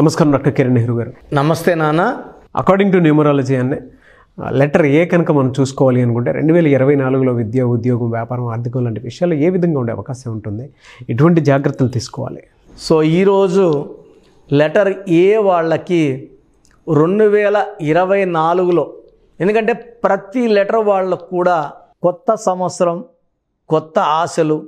నమస్కారం డాక్టర్ కిరణ్ నెహ్రూ గారు నమస్తే నాన్న అకార్డింగ్ టు న్యూమరాలజీ అనే లెటర్ ఏ కనుక మనం చూసుకోవాలి అనుకుంటే రెండు వేల ఇరవై నాలుగులో విద్య ఉద్యోగం వ్యాపారం ఆర్థికం లాంటి విషయాలు ఏ విధంగా ఉండే అవకాశం ఉంటుంది ఎటువంటి జాగ్రత్తలు తీసుకోవాలి సో ఈరోజు లెటర్ ఏ వాళ్ళకి రెండు వేల ఇరవై నాలుగులో ఎందుకంటే ప్రతి లెటర్ వాళ్ళకు కూడా కొత్త సంవత్సరం కొత్త ఆశలు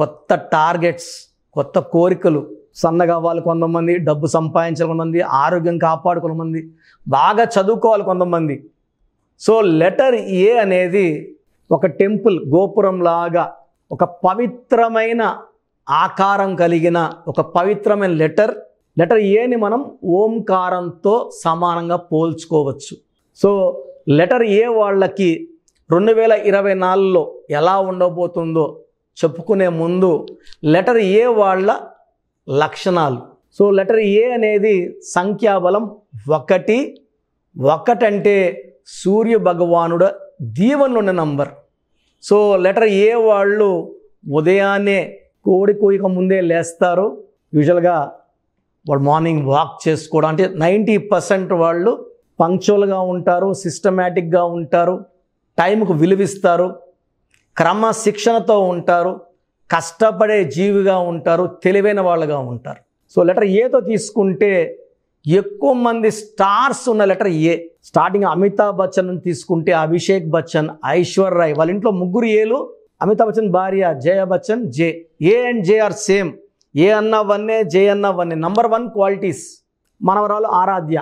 కొత్త టార్గెట్స్ కొత్త కోరికలు సన్నగా అవ్వాలి కొంతమంది డబ్బు సంపాదించాలి కొంతమంది ఆరోగ్యం మంది బాగా చదువుకోవాలి కొంతమంది సో లెటర్ ఏ అనేది ఒక టెంపుల్ గోపురం లాగా ఒక పవిత్రమైన ఆకారం కలిగిన ఒక పవిత్రమైన లెటర్ లెటర్ ఏని మనం ఓంకారంతో సమానంగా పోల్చుకోవచ్చు సో లెటర్ ఏ వాళ్ళకి రెండు వేల ఇరవై నాలుగులో ఎలా ఉండబోతుందో చెప్పుకునే ముందు లెటర్ ఏ వాళ్ళ లక్షణాలు సో లెటర్ ఏ అనేది సంఖ్యాబలం ఒకటి ఒకటంటే సూర్య భగవానుడ దీవనున్న నంబర్ సో లెటర్ ఏ వాళ్ళు ఉదయాన్నే కోడి కోయక ముందే లేస్తారు యూజువల్గా వాళ్ళు మార్నింగ్ వాక్ చేసుకోవడం అంటే నైంటీ పర్సెంట్ వాళ్ళు పంక్చువల్గా ఉంటారు సిస్టమేటిక్గా ఉంటారు టైంకు విలువిస్తారు క్రమశిక్షణతో ఉంటారు కష్టపడే జీవిగా ఉంటారు తెలివైన వాళ్ళుగా ఉంటారు సో లెటర్ ఏతో తీసుకుంటే ఎక్కువ మంది స్టార్స్ ఉన్న letter A starting Amitabh Bachchan తీసుకుంటే అభిషేక్ బచ్చన్ ఐశ్వర్ రాయ్ వాళ్ళ ఇంట్లో ముగ్గురు ఏలు అమితాబ్ బచ్చన్ భార్య Jaya Bachchan J A and J R same A అన్న వన్నే జే అన్న వన్నే నంబర్ వన్ క్వాలిటీస్ మనవరాలు ఆరాధ్య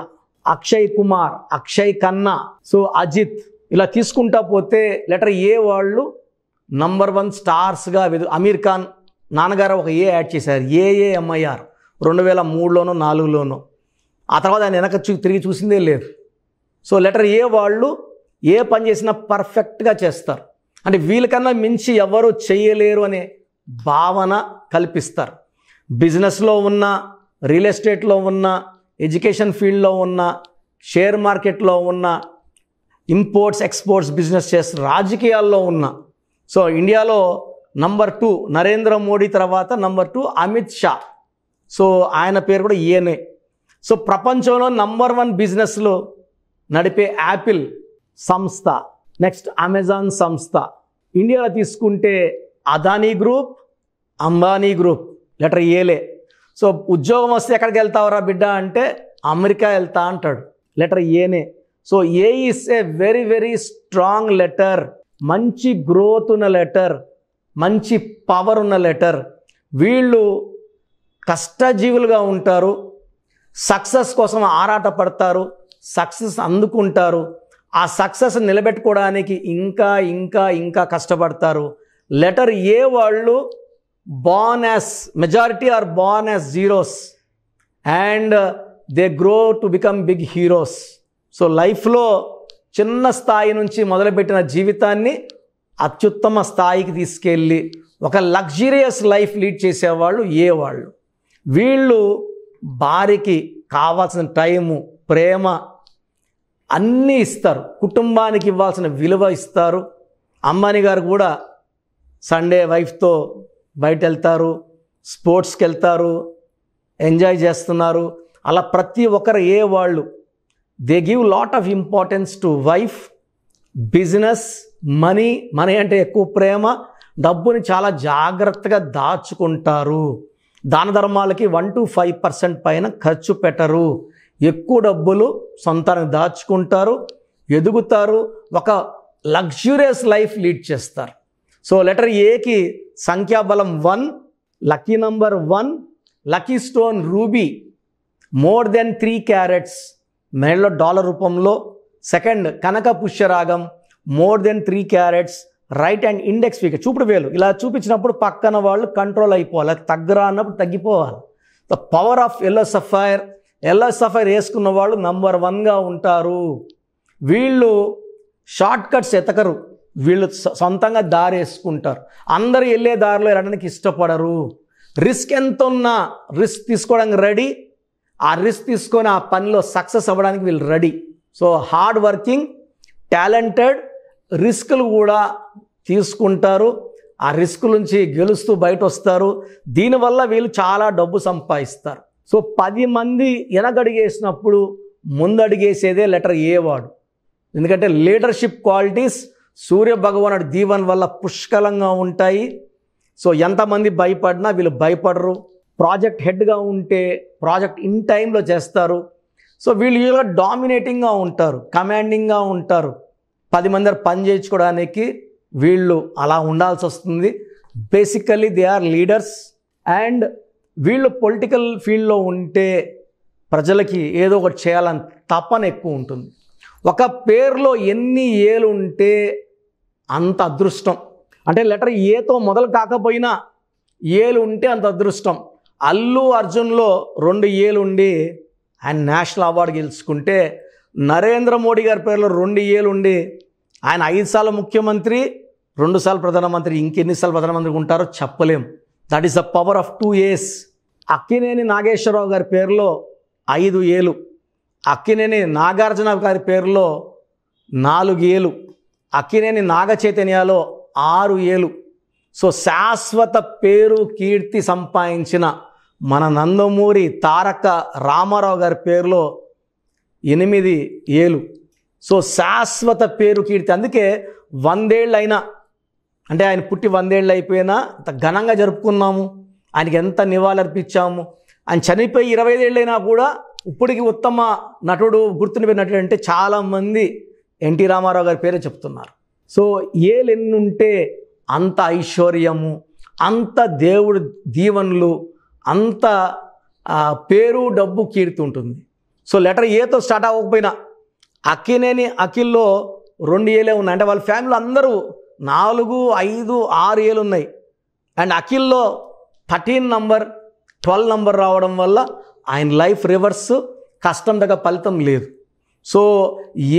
అక్షయ్ కుమార్ అక్షయ్ కన్నా సో అజిత్ ఇలా తీసుకుంటా పోతే లెటర్ ఏ వాళ్ళు నంబర్ వన్ స్టార్స్గా వెదు అమీర్ ఖాన్ నాన్నగారు ఒక ఏ యాడ్ చేశారు ఏఏఎంఐఆర్ రెండు వేల మూడులోనో నాలుగులోనో ఆ తర్వాత ఆయన వెనక చూ తిరిగి చూసిందే లేదు సో లెటర్ ఏ వాళ్ళు ఏ పని చేసినా పర్ఫెక్ట్గా చేస్తారు అంటే వీళ్ళకన్నా మించి ఎవరు చేయలేరు అనే భావన కల్పిస్తారు బిజినెస్లో ఉన్న రియల్ ఎస్టేట్లో ఉన్న ఎడ్యుకేషన్ ఫీల్డ్లో ఉన్న షేర్ మార్కెట్లో ఉన్న ఇంపోర్ట్స్ ఎక్స్పోర్ట్స్ బిజినెస్ చేస్తున్న రాజకీయాల్లో ఉన్న సో ఇండియాలో నంబర్ టూ నరేంద్ర మోడీ తర్వాత number two Amit Shah so ఆయన పేరు కూడా ఈయనే సో ప్రపంచంలో నంబర్ వన్ బిజినెస్లో నడిపే యాపిల్ సంస్థ నెక్స్ట్ అమెజాన్ సంస్థ ఇండియాలో తీసుకుంటే Adani group Ambani group letter ఏలే సో ఉద్యోగం వస్తే ఎక్కడికి వెళ్తావరా బిడ్డ అంటే అమెరికా వెళ్తా అంటాడు లెటర్ ఏనే so A is A very very strong letter మంచి గ్రోత్ ఉన్న లెటర్ మంచి పవర్ ఉన్న లెటర్ వీళ్ళు కష్టజీవులుగా ఉంటారు సక్సెస్ కోసం ఆరాటపడతారు సక్సెస్ అందుకుంటారు ఆ సక్సెస్ నిలబెట్టుకోవడానికి ఇంకా ఇంకా ఇంకా కష్టపడతారు లెటర్ ఏ వాళ్ళు born as majority are born as zeros and they grow to become big heroes so లైఫ్లో చిన్న స్థాయి నుంచి మొదలుపెట్టిన జీవితాన్ని అత్యుత్తమ స్థాయికి తీసుకెళ్ళి ఒక లగ్జరియస్ లైఫ్ లీడ్ చేసేవాళ్ళు ఏ వాళ్ళు వీళ్ళు భార్యకి కావాల్సిన టైము ప్రేమ అన్నీ ఇస్తారు కుటుంబానికి ఇవ్వాల్సిన విలువ ఇస్తారు అమ్మాని గారు కూడా సండే వైఫ్తో బయట వెళ్తారు స్పోర్ట్స్కి వెళ్తారు ఎంజాయ్ చేస్తున్నారు అలా ప్రతి ఒక్కరు ఏ వాళ్ళు they give lot of importance to wife business money money అంటే ఎక్కువ ప్రేమ డబ్బుని చాలా జాగ్రత్తగా దాచుకుంటారు దాన ధర్మాలకి వన్ టు ఫైవ్ పర్సెంట్ పైన ఖర్చు పెట్టరు ఎక్కువ డబ్బులు సొంతానికి దాచుకుంటారు ఎదుగుతారు ఒక లగ్జూరియస్ లైఫ్ లీడ్ చేస్తారు సో లెటర్ ఏకి సంఖ్యాబలం one lucky number one lucky stone ruby more than three carats మెడలో డాలర్ రూపంలో సెకండ్ కనక పుష్యరాగం more than three carats right and index finger చూపుడు వేలు ఇలా చూపించినప్పుడు పక్కన వాళ్ళు కంట్రోల్ అయిపోవాలి తగ్గరా అన్నప్పుడు తగ్గిపోవాలి the power of yellow sapphire yellow sapphire వేసుకున్న వాళ్ళు నంబర్ వన్గా ఉంటారు వీళ్ళు షార్ట్ కట్స్ ఎతకరు వీళ్ళు సొంతంగా దారి వేసుకుంటారు అందరూ వెళ్ళే దారిలో వెళ్ళడానికి ఇష్టపడరు రిస్క్ ఎంత ఉన్నా రిస్క్ తీసుకోవడానికి రెడీ ఆ రిస్క్ తీసుకొని ఆ పనిలో సక్సెస్ అవ్వడానికి వీళ్ళు ready so hard working talented రిస్క్లు కూడా తీసుకుంటారు ఆ రిస్క్ నుంచి గెలుస్తూ బయట వస్తారు దీనివల్ల వీళ్ళు చాలా డబ్బు సంపాదిస్తారు సో పది మంది వెనకడుగేసినప్పుడు ముందడిగేసేదే లెటర్ ఏ వాడు ఎందుకంటే లీడర్షిప్ క్వాలిటీస్ సూర్య భగవానుడి దీవన్ వల్ల పుష్కలంగా ఉంటాయి సో ఎంతమంది భయపడినా వీళ్ళు భయపడరు ప్రాజెక్ట్ హెడ్గా ఉంటే ప్రాజెక్ట్ ఇన్ టైంలో చేస్తారు సో వీళ్ళు ఇలా డామినేటింగ్గా ఉంటారు కమాండింగ్గా ఉంటారు పది మంది పని చేయించుకోవడానికి వీళ్ళు అలా ఉండాల్సి వస్తుంది basically they are leaders and వీళ్ళు పొలిటికల్ ఫీల్డ్లో ఉంటే ప్రజలకి ఏదో ఒకటి చేయాలని తపన ఎక్కువ ఉంటుంది ఒక పేర్లో ఎన్ని ఏలు ఉంటే అంత అదృష్టం అంటే లెటర్ ఏతో మొదలు కాకపోయినా ఏలు ఉంటే అంత అదృష్టం అల్లు అర్జున్లో రెండు ఉండి ఆయన నేషనల్ అవార్డు గెలుచుకుంటే నరేంద్ర మోడీ గారి పేరులో రెండు ఉండి ఆయన ఐదు సార్లు ముఖ్యమంత్రి రెండుసార్లు ప్రధానమంత్రి ఇంకెన్నిసార్లు ప్రధానమంత్రి ఉంటారో చెప్పలేం that is the power of two years Akkineni Nageswara Rao గారి పేరులో ఐదు ఏలు అక్కినేని నాగార్జున గారి పేరులో నాలుగు ఏలు అక్కినేని నాగ ఆరు ఏలు సో శాశ్వత పేరు కీర్తి సంపాదించిన మన నందమూరి తారక రామారావు గారి పేరులో ఎనిమిది ఏలు సో శాశ్వత పేరు కీర్తి అందుకే వందేళ్ళైనా అంటే ఆయన పుట్టి వందేళ్ళు అయిపోయినా అంత ఘనంగా జరుపుకున్నాము ఆయనకి ఎంత నివాళులర్పించాము ఆయన చనిపోయి ఇరవై ఐదేళ్ళైనా కూడా ఇప్పటికి ఉత్తమ నటుడు గుర్తుండిపోయిన నటుడు అంటే చాలామంది ఎన్టీ రామారావు గారి పేరే చెప్తున్నారు సో ఏలెన్నుంటే అంత ఐశ్వర్యము అంత దేవుడు దీవెనలు అంత పేరు డబ్బు కీర్తి ఉంటుంది సో లెటర్ ఏతో స్టార్ట్ అవ్వకపోయినా అక్కినేని అఖిల్లో రెండు ఏలే ఉన్నాయి అంటే వాళ్ళ ఫ్యామిలీ అందరూ నాలుగు ఐదు ఆరు ఏళ్ళు ఉన్నాయి అండ్ అఖిల్లో థర్టీన్ నంబర్ ట్వెల్వ్ నంబర్ రావడం వల్ల ఆయన లైఫ్ రివర్స్ కష్టం దగ్గర ఫలితం లేదు సో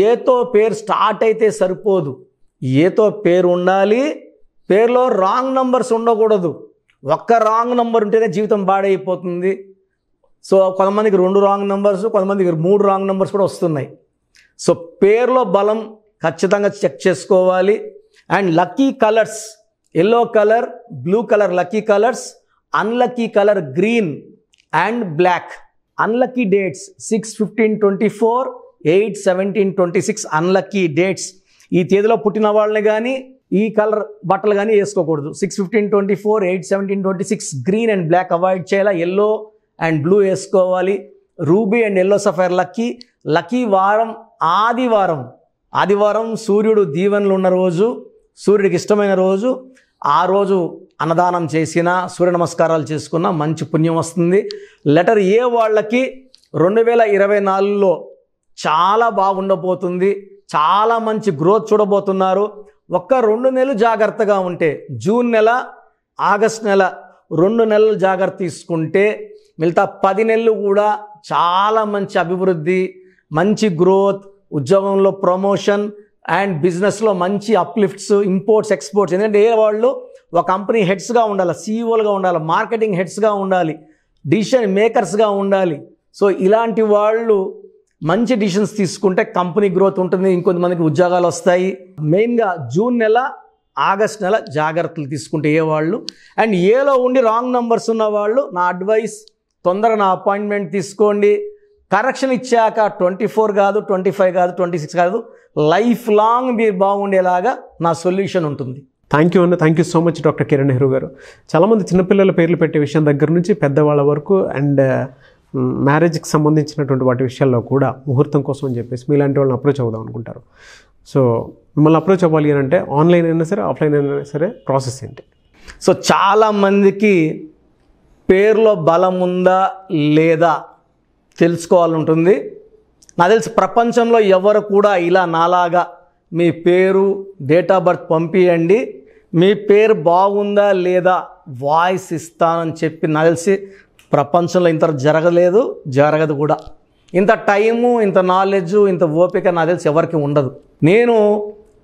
ఏతో పేరు స్టార్ట్ అయితే సరిపోదు ఏతో పేరు ఉండాలి పేరులో రాంగ్ నంబర్స్ ఉండకూడదు ఒక్క రాంగ్ నంబర్ ఉంటేనే జీవితం పాడైపోతుంది సో కొంతమందికి రెండు రాంగ్ నెంబర్స్ కొంతమందికి మూడు రాంగ్ నెంబర్స్ కూడా వస్తున్నాయి సో పేర్లో బలం ఖచ్చితంగా చెక్ చేసుకోవాలి and lucky colours yellow colour blue colour lucky colours unlucky colour green and black unlucky dates six fifteen twenty four eight seventeen twenty six unlucky dates ఈ తేదీలో పుట్టిన వాళ్ళని కానీ ఈ కలర్ బట్టలు కానీ వేసుకోకూడదు six fifteen twenty four eight seventeen twenty six green and black avoid చేయాలా ఎల్లో అండ్ బ్లూ వేసుకోవాలి ruby and yellow sapphire lucky lucky వారం ఆదివారం ఆదివారం సూర్యుడు దీవెనలు ఉన్న రోజు సూర్యుడికి ఇష్టమైన రోజు ఆ రోజు అన్నదానం చేసిన సూర్య నమస్కారాలు చేసుకున్న మంచి పుణ్యం వస్తుంది లెటర్ ఏ వాళ్ళకి రెండు వేల ఇరవై నాలుగులో చాలా బాగుండబోతుంది చాలా మంచి గ్రోత్ చూడబోతున్నారు ఒక్క రెండు నెలలు జాగ్రత్తగా ఉంటే జూన్ నెల ఆగస్ట్ నెల రెండు నెలలు జాగ్రత్త తీసుకుంటే మిగతా పది నెలలు కూడా చాలా మంచి అభివృద్ధి మంచి గ్రోత్ ఉద్యోగంలో ప్రమోషన్ అండ్ బిజినెస్లో మంచి అప్లిఫ్ట్స్ ఇంపోర్ట్స్ ఎక్స్పోర్ట్స్ ఎందుకంటే ఏ వాళ్ళు ఒక కంపెనీ హెడ్స్గా ఉండాలి సీఈఓలుగా ఉండాలి మార్కెటింగ్ హెడ్స్గా ఉండాలి డిసిషన్ మేకర్స్గా ఉండాలి సో ఇలాంటి వాళ్ళు మంచి డిసిషన్స్ తీసుకుంటే కంపెనీ గ్రోత్ ఉంటుంది ఇంకొంతమందికి ఉద్యోగాలు వస్తాయి మెయిన్గా జూన్ నెల ఆగస్ట్ నెల జాగ్రత్తలు తీసుకుంటే ఏ వాళ్ళు అండ్ ఏలో ఉండి రాంగ్ నంబర్స్ ఉన్న వాళ్ళు నా అడ్వైస్ తొందరగా నా అపాయింట్మెంట్ తీసుకోండి కరెక్షన్ ఇచ్చాక ట్వంటీ ఫోర్ కాదు ట్వంటీ ఫైవ్ కాదు ట్వంటీ సిక్స్ కాదు లైఫ్ లాంగ్ మీరు బాగుండేలాగా నా సొల్యూషన్ ఉంటుంది థ్యాంక్ యూ అన్న thank you so much doctor Kiran Nehru గారు చాలామంది చిన్నపిల్లల పేర్లు పెట్టే విషయం దగ్గర నుంచి పెద్దవాళ్ళ వరకు అండ్ మ్యారేజ్కి సంబంధించినటువంటి వాటి విషయాల్లో కూడా ముహూర్తం కోసం అని చెప్పేసి మీలాంటి వాళ్ళని అప్రోచ్ అవుదాం అనుకుంటారు సో మిమ్మల్ని అప్రోచ్ అవ్వాలి అని అంటే ఆన్లైన్ అయినా సరే ఆఫ్లైన్ అయినా సరే ప్రాసెస్ ఏంటి సో చాలామందికి పేరులో బలం ఉందా లేదా తెలుసుకోవాలంటుంది నా తెలిసి ప్రపంచంలో ఎవరు కూడా ఇలా నాలాగా మీ పేరు డేట్ ఆఫ్ బర్త్ పంపించండి మీ పేరు బాగుందా లేదా వాయిస్ ఇస్తానని చెప్పి నా తెలిసి ప్రపంచంలో ఇంత జరగలేదు జరగదు కూడా ఇంత టైము ఇంత నాలెడ్జు ఇంత ఓపిక నా తెలిసి ఎవరికి ఉండదు నేను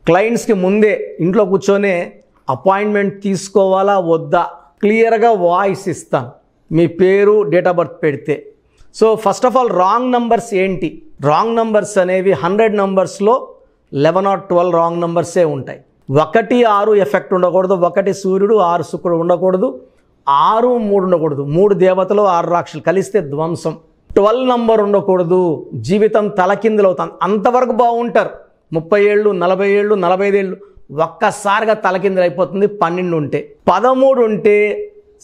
క్లయింట్స్కి ముందే ఇంట్లో కూర్చొనే అపాయింట్మెంట్ తీసుకోవాలా వద్దా క్లియర్గా వాయిస్ ఇస్తాను మీ పేరు డేట్ ఆఫ్ బర్త్ పెడితే so first of all wrong numbers ఏంటి రాంగ్ నంబర్స్ అనేవి హండ్రెడ్ నంబర్స్లో లెవెన్ ఆర్ ట్వెల్వ్ రాంగ్ నంబర్సే ఉంటాయి ఒకటి ఆరు ఎఫెక్ట్ ఉండకూడదు ఒకటి సూర్యుడు ఆరు శుక్రుడు ఉండకూడదు ఆరు మూడు ఉండకూడదు మూడు దేవతలు ఆరు రాక్షలు కలిస్తే ధ్వంసం ట్వెల్వ్ నంబర్ ఉండకూడదు జీవితం తలకిందులు అవుతాం అంతవరకు బాగుంటారు ముప్పై ఏళ్ళు నలభై ఏళ్ళు నలభై ఐదేళ్ళు ఒక్కసారిగా తలకిందులు అయిపోతుంది పన్నెండు ఉంటే పదమూడు ఉంటే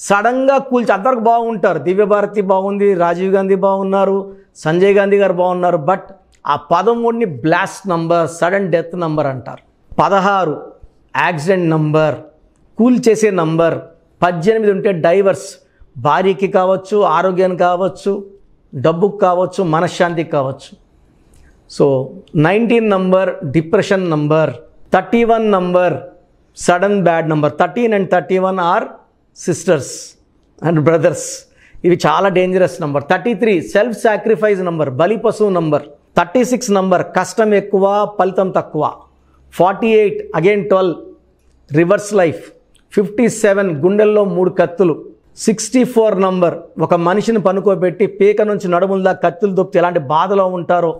సడన్గా కూల్చి అంతవరకు బాగుంటారు దివ్యభారతి బాగుంది రాజీవ్ గాంధీ బాగున్నారు సంజయ్ గాంధీ గారు బాగున్నారు బట్ ఆ పదమూడుని blast number sudden death number అంటారు పదహారు యాక్సిడెంట్ నంబర్ కూల్ చేసే నంబర్ పద్దెనిమిది ఉంటే డైవర్స్ భార్యకి కావచ్చు ఆరోగ్యానికి కావచ్చు డబ్బుకు కావచ్చు మనశ్శాంతికి కావచ్చు so nineteen number depression number thirty one number sudden bad number thirteen and thirty one or sisters and brothers ఇవి చాలా dangerous number thirty three self sacrifice number బలి పశువు నంబర్ థర్టీ సిక్స్ నంబర్ కష్టం ఎక్కువ ఫలితం తక్కువ forty eight again twelve reverse life fifty seven గుండెల్లో మూడు కత్తులు సిక్స్టీ ఫోర్ నంబర్ ఒక మనిషిని పనుకోబెట్టి పీక నుంచి నడుముల దాకా కత్తులు దొప్పితే ఎలాంటి బాధలో ఉంటారో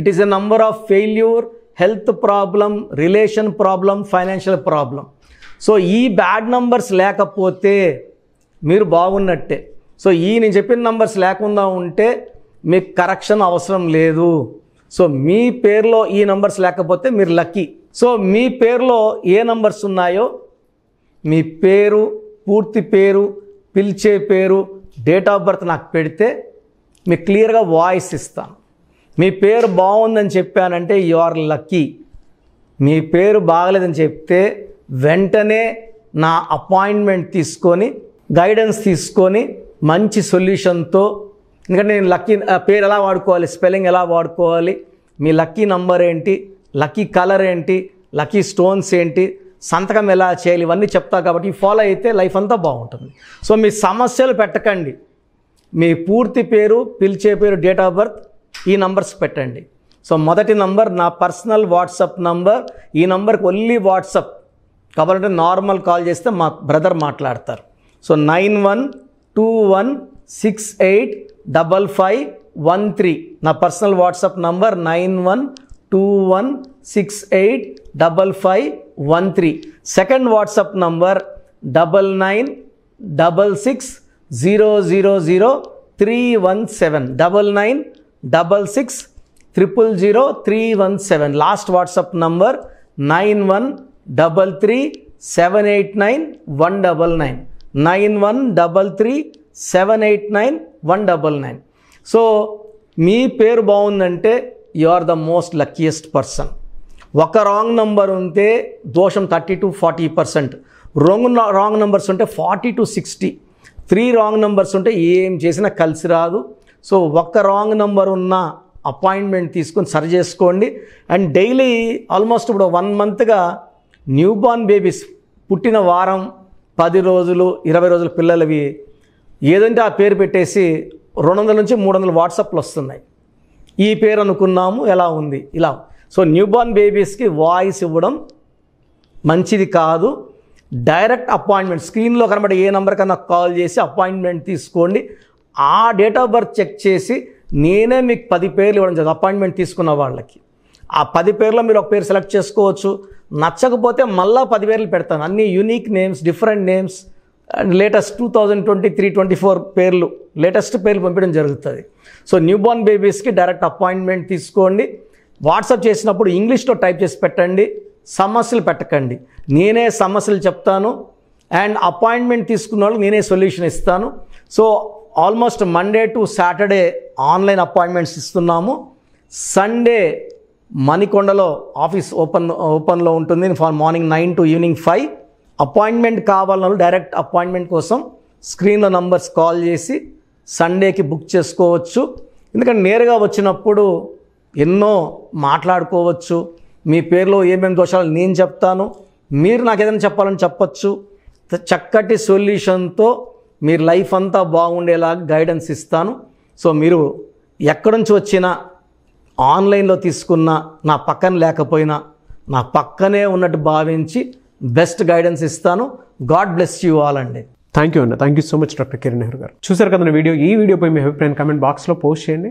it is a number of failure health problem relation problem financial problem so ఈ బ్యాడ్ నంబర్స్ లేకపోతే మీరు బాగున్నట్టే సో ఈ నేను చెప్పిన నంబర్స్ లేకుండా ఉంటే మీకు కరెక్షన్ అవసరం లేదు సో మీ పేరులో ఈ నంబర్స్ లేకపోతే మీరు లక్కీ సో మీ పేరులో ఏ నంబర్స్ ఉన్నాయో మీ పేరు పూర్తి పేరు పిలిచే పేరు డేట్ ఆఫ్ బర్త్ నాకు పెడితే మీకు క్లియర్గా వాయిస్ ఇస్తాను మీ పేరు బాగుందని చెప్పానంటే యు ఆర్ లక్కీ మీ పేరు బాగలేదని చెప్తే వెంటనే నా అపాయింట్మెంట్ తీసుకొని గైడెన్స్ తీసుకొని మంచి సొల్యూషన్తో ఎందుకంటే నేను లక్కీ పేరు ఎలా వాడుకోవాలి స్పెల్లింగ్ ఎలా వాడుకోవాలి మీ లక్కీ నంబర్ ఏంటి లక్కీ కలర్ ఏంటి లక్కీ స్టోన్స్ ఏంటి సంతకం ఎలా చేయాలి ఇవన్నీ చెప్తా కాబట్టి ఫాలో అయితే లైఫ్ అంతా బాగుంటుంది సో మీ సమస్యలు పెట్టకండి మీ పూర్తి పేరు పిలిచే పేరు డేట్ ఆఫ్ బర్త్ ఈ నంబర్స్ పెట్టండి సో మొదటి నంబర్ నా పర్సనల్ వాట్సాప్ నంబర్ ఈ నంబర్కి ఓన్లీ వాట్సాప్ కాబట్టి నార్మల్ కాల్ చేస్తే మా బ్రదర్ మాట్లాడతారు so nine one two one six eight double five one three నా personal WhatsApp number nine one two one six eight double five one three second WhatsApp number double nine double six zero zero zero three one seven double nine double six triple zero three one seven last WhatsApp number nine one double three seven eight nine one double nine nine one double three seven eight nine one double nine so మీ పేరు బాగుందంటే you are the most luckiest person ఒక wrong number ఉంటే దోషం thirty to forty percent wrong wrong numbers ఉంటే forty to sixty three wrong numbers ఉంటే ఏం చేసినా కలిసి రాదు సో ఒక్క రాంగ్ నంబర్ ఉన్న అపాయింట్మెంట్ తీసుకొని సరి చేసుకోండి అండ్ డైలీ ఆల్మోస్ట్ ఇప్పుడు వన్ మంత్గా న్యూ బార్న్ బేబీస్ పుట్టిన వారం పది రోజులు ఇరవై రోజుల పిల్లలవి ఏదంటే ఆ పేరు పెట్టేసి రెండు వందల నుంచి మూడు వందల వాట్సాప్లు వస్తున్నాయి ఈ పేరు అనుకున్నాము ఎలా ఉంది ఇలా సో న్యూబార్న్ బేబీస్కి వాయిస్ ఇవ్వడం మంచిది కాదు డైరెక్ట్ అపాయింట్మెంట్ స్క్రీన్లో కనబడే ఏ నెంబర్ కన్నా కాల్ చేసి అపాయింట్మెంట్ తీసుకోండి ఆ డేట్ ఆఫ్ బర్త్ చెక్ చేసి నేనే మీకు పది పేర్లు ఇవ్వడం జరుగుతుంది అపాయింట్మెంట్ తీసుకున్న వాళ్ళకి ఆ పది పేర్లో మీరు ఒక పేరు సెలెక్ట్ చేసుకోవచ్చు నచ్చకపోతే మళ్ళీ పది పేర్లు పెడతాను అన్ని unique names different names and latest two thousand twenty three twenty four పేర్లు లేటెస్ట్ పేర్లు పంపించడం జరుగుతుంది సో న్యూబార్న్ బేబీస్కి డైరెక్ట్ అపాయింట్మెంట్ తీసుకోండి వాట్సాప్ చేసినప్పుడు ఇంగ్లీష్లో టైప్ చేసి పెట్టండి సమస్యలు పెట్టకండి నేనే సమస్యలు చెప్తాను అండ్ అపాయింట్మెంట్ తీసుకున్న వాళ్ళకి నేనే సొల్యూషన్ ఇస్తాను so almost Monday to Saturday online appointments ఇస్తున్నాము సండే మణికొండలో ఆఫీస్ ఓపెన్ ఓపెన్లో ఉంటుంది morning nine to evening five appointment కావాలన్నా డైరెక్ట్ అపాయింట్మెంట్ కోసం స్క్రీన్లో నంబర్స్ కాల్ చేసి సండేకి బుక్ చేసుకోవచ్చు ఎందుకంటే నేరుగా వచ్చినప్పుడు ఎన్నో మాట్లాడుకోవచ్చు మీ పేరులో ఏమేమి దోషాలు నేను చెప్తాను మీరు నాకు ఏదైనా చెప్పాలని చెప్పచ్చు చక్కటి సొల్యూషన్తో మీరు లైఫ్ అంతా బాగుండేలా గైడెన్స్ ఇస్తాను సో మీరు ఎక్కడి నుంచి వచ్చినా ఆన్లైన్లో తీసుకున్న నా పక్కన లేకపోయినా నా పక్కనే ఉన్నట్టు భావించి బెస్ట్ గైడెన్స్ ఇస్తాను గాడ్ బ్లెస్ యూ ఆల్ అండి థ్యాంక్ యూ అండి thank you so much doctor Kiran Nehru గారు చూసారు కదా వీడియో ఈ వీడియోపై మీ అభిప్రాయం కమెంట్ బాక్స్లో పోస్ట్ చేయండి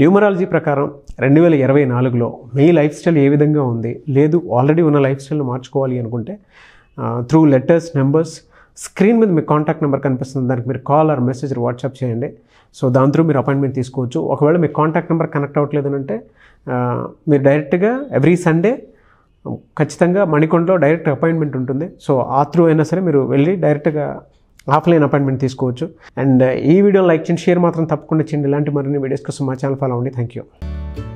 న్యూమరాలజీ ప్రకారం రెండు వేల ఇరవై నాలుగులో మీ లైఫ్ స్టైల్ ఏ విధంగా ఉంది లేదు ఆల్రెడీ ఉన్న లైఫ్ స్టైల్ని మార్చుకోవాలి అనుకుంటే త్రూ లెటర్స్ నెంబర్స్ స్క్రీన్ మీద మీ కాంటాక్ట్ నెంబర్ కనిపిస్తుంది దానికి మీరు కాల్ ఆర్ మెసేజ్ వాట్సాప్ చేయండి సో దాని త్రూ మీరు అపాయింట్మెంట్ తీసుకోవచ్చు ఒకవేళ మీ కాంటాక్ట్ నెంబర్ కనెక్ట్ అంటే మీరు డైరెక్ట్గా ఎవ్రీ సండే ఖచ్చితంగా మణికొండలో డైరెక్ట్ అపాయింట్మెంట్ ఉంటుంది సో ఆ త్రూ అయినా సరే మీరు వెళ్ళి డైరెక్ట్గా ఆఫ్లైన్ అపాయింట్మెంట్ తీసుకోవచ్చు అండ్ ఈ వీడియో లైక్ చేయండి షేర్ మాత్రం తప్పకుండా చేయండి ఇలాంటి మరిన్ని వీడియోస్ కోసం మా ఛానల్ ఫాలో అవ్వండి థ్యాంక్ యూ